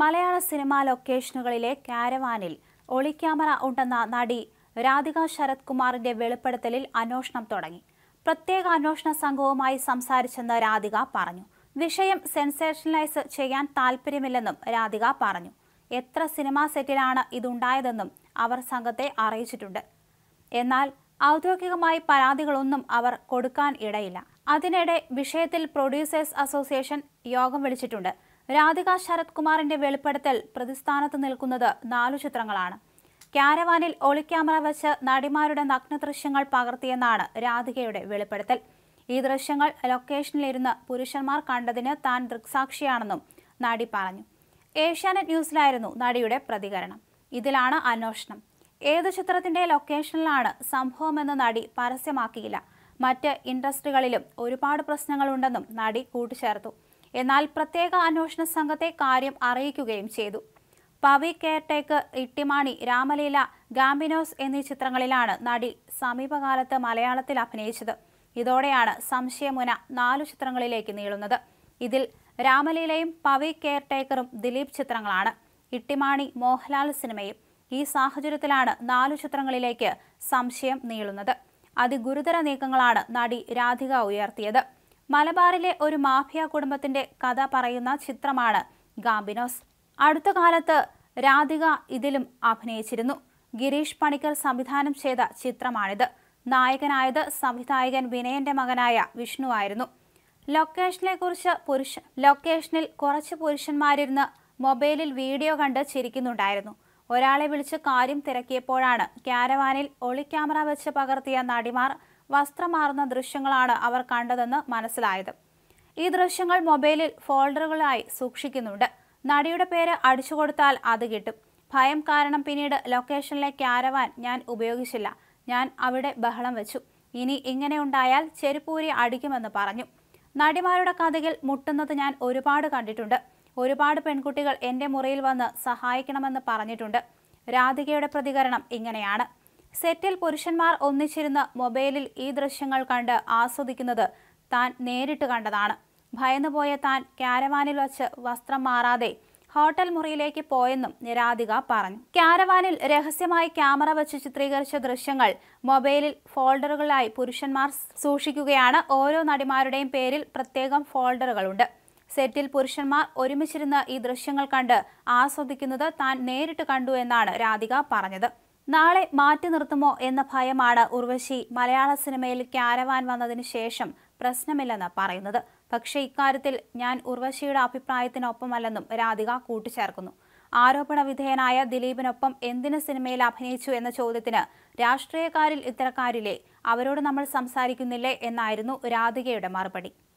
മലയാള സിനിമാ ലൊക്കേഷനുകളിലെ കാരവാനിൽ ഒളിക്യാമറ ഉണ്ടെന്ന നടി രാധിക ശരത് കുമാറിന്റെ വെളിപ്പെടുത്തലിൽ അന്വേഷണം തുടങ്ങി പ്രത്യേക അന്വേഷണ സംഘവുമായി സംസാരിച്ചെന്ന് രാധിക പറഞ്ഞു വിഷയം സെൻസേഷനലൈസ് ചെയ്യാൻ താല്പര്യമില്ലെന്നും രാധിക പറഞ്ഞു എത്ര സിനിമാ സെറ്റിലാണ് ഇതുണ്ടായതെന്നും അവർ സംഘത്തെ അറിയിച്ചിട്ടുണ്ട് എന്നാൽ ഔദ്യോഗികമായി പരാതികളൊന്നും അവർ കൊടുക്കാൻ ഇടയില്ല അതിനിടെ വിഷയത്തിൽ പ്രൊഡ്യൂസേഴ്സ് അസോസിയേഷൻ യോഗം വിളിച്ചിട്ടുണ്ട് രാധിക ശരത് കുമാറിന്റെ വെളിപ്പെടുത്തൽ പ്രതിസ്ഥാനത്ത് നിൽക്കുന്നത് നാലു ചിത്രങ്ങളാണ് ക്യാരവാനിൽ ഒളിക്യാമറ വെച്ച് നടിമാരുടെ നഗ്ന ദൃശ്യങ്ങൾ പകർത്തിയെന്നാണ് രാധികയുടെ വെളിപ്പെടുത്തൽ ഈ ദൃശ്യങ്ങൾ ലൊക്കേഷനിലിരുന്ന് പുരുഷന്മാർ കണ്ടതിന് താൻ ദൃക്സാക്ഷിയാണെന്നും നടി പറഞ്ഞു ഏഷ്യാനെറ്റ് ന്യൂസിലായിരുന്നു നടിയുടെ പ്രതികരണം ഇതിലാണ് അന്വേഷണം ഏത് ചിത്രത്തിന്റെ ലൊക്കേഷനിലാണ് സംഭവമെന്ന് നടി പരസ്യമാക്കിയില്ല മറ്റ് ഇൻഡസ്ട്രികളിലും ഒരുപാട് പ്രശ്നങ്ങളുണ്ടെന്നും നടി കൂട്ടിച്ചേർത്തു എന്നാൽ പ്രത്യേക അന്വേഷണ സംഘത്തെ കാര്യം അറിയിക്കുകയും ചെയ്തു പവി കെയർടേക്ക് ഇട്ടിമാണി രാമലീല ഗാമിനോസ് എന്നീ ചിത്രങ്ങളിലാണ് നടി സമീപകാലത്ത് മലയാളത്തിൽ അഭിനയിച്ചത് ഇതോടെയാണ് സംശയമുന നാലു ചിത്രങ്ങളിലേക്ക് നീളുന്നത് ഇതിൽ രാമലീലയും പവി കെയർടേക്കറും ദിലീപ് ചിത്രങ്ങളാണ് ഇട്ടിമാണി മോഹൻലാൽ സിനിമയും ഈ സാഹചര്യത്തിലാണ് നാലു ചിത്രങ്ങളിലേക്ക് സംശയം നീളുന്നത് അതിഗുരുതര നീക്കങ്ങളാണ് നടി രാധിക ഉയർത്തിയത് മലബാറിലെ ഒരു മാഫിയ കുടുംബത്തിന്റെ കഥ പറയുന്ന ചിത്രമാണ് ഗാംബിനോസ് അടുത്ത കാലത്ത് രാധിക ഇതിലും അഭിനയിച്ചിരുന്നു ഗിരീഷ് പണിക്കർ സംവിധാനം ചെയ്ത ചിത്രമാണിത് നായകനായത് സംവിധായകൻ വിനയന്റെ മകനായ വിഷ്ണു ആയിരുന്നു ലൊക്കേഷനെ കുറിച്ച് പുരുഷ ലൊക്കേഷനിൽ കുറച്ച് പുരുഷന്മാരിരുന്ന് മൊബൈലിൽ വീഡിയോ കണ്ട് ചിരിക്കുന്നുണ്ടായിരുന്നു ഒരാളെ വിളിച്ച് കാര്യം തിരക്കിയപ്പോഴാണ് ക്യാരവാനിൽ ഒളിക്യാമറ വെച്ച് പകർത്തിയ നടിമാർ വസ്ത്രമാറുന്ന ദൃശ്യങ്ങളാണ് അവർ കണ്ടതെന്ന് മനസ്സിലായത് ഈ ദൃശ്യങ്ങൾ മൊബൈലിൽ ഫോൾഡറുകളായി സൂക്ഷിക്കുന്നുണ്ട് നടിയുടെ പേര് അടിച്ചു കൊടുത്താൽ അത് കിട്ടും ഭയം കാരണം പിന്നീട് ലൊക്കേഷനിലെ ക്യാരവാൻ ഞാൻ ഉപയോഗിച്ചില്ല ഞാൻ അവിടെ ബഹളം വെച്ചു ഇനി ഇങ്ങനെ ഉണ്ടായാൽ ചെരുപ്പൂരി അടിക്കുമെന്ന് പറഞ്ഞു നടിമാരുടെ കഥകിൽ മുട്ടുന്നത് ഞാൻ ഒരുപാട് കണ്ടിട്ടുണ്ട് ഒരുപാട് പെൺകുട്ടികൾ എൻ്റെ മുറിയിൽ വന്ന് സഹായിക്കണമെന്ന് പറഞ്ഞിട്ടുണ്ട് രാധികയുടെ പ്രതികരണം ഇങ്ങനെയാണ് സെറ്റിൽ പുരുഷന്മാർ ഒന്നിച്ചിരുന്ന് മൊബൈലിൽ ഈ ദൃശ്യങ്ങൾ കണ്ട് ആസ്വദിക്കുന്നത് താൻ നേരിട്ട് കണ്ടതാണ് ഭയന്നുപോയ താൻ ക്യാരവാനിൽ വച്ച് വസ്ത്രം മാറാതെ ഹോട്ടൽ മുറിയിലേക്ക് പോയെന്നും നിരാധിക പറഞ്ഞു ക്യാരവാനിൽ രഹസ്യമായി ക്യാമറ വെച്ച് ചിത്രീകരിച്ച ദൃശ്യങ്ങൾ മൊബൈലിൽ ഫോൾഡറുകളായി പുരുഷന്മാർ സൂക്ഷിക്കുകയാണ് ഓരോ നടിമാരുടെയും പേരിൽ പ്രത്യേകം ഫോൾഡറുകളുണ്ട് സെറ്റിൽ പുരുഷന്മാർ ഒരുമിച്ചിരുന്ന് ഈ ദൃശ്യങ്ങൾ കണ്ട് ആസ്വദിക്കുന്നത് താൻ നേരിട്ട് കണ്ടു എന്നാണ് രാധിക പറഞ്ഞത് നാളെ മാറ്റി നിർത്തുമോ എന്ന ഭയമാണ് ഉർവശി മലയാള സിനിമയിൽ ക്യാരവാൻ വന്നതിന് ശേഷം പ്രശ്നമില്ലെന്ന് പറയുന്നത് പക്ഷേ ഇക്കാര്യത്തിൽ ഞാൻ ഉർവശിയുടെ അഭിപ്രായത്തിനൊപ്പമല്ലെന്നും രാധിക കൂട്ടിച്ചേർക്കുന്നു ആരോപണ വിധേയനായ ദിലീപിനൊപ്പം എന്തിന് സിനിമയിൽ അഭിനയിച്ചു എന്ന ചോദ്യത്തിന് രാഷ്ട്രീയക്കാരിൽ ഇത്തരക്കാരിലെ അവരോട് നമ്മൾ സംസാരിക്കുന്നില്ലേ എന്നായിരുന്നു രാധികയുടെ മറുപടി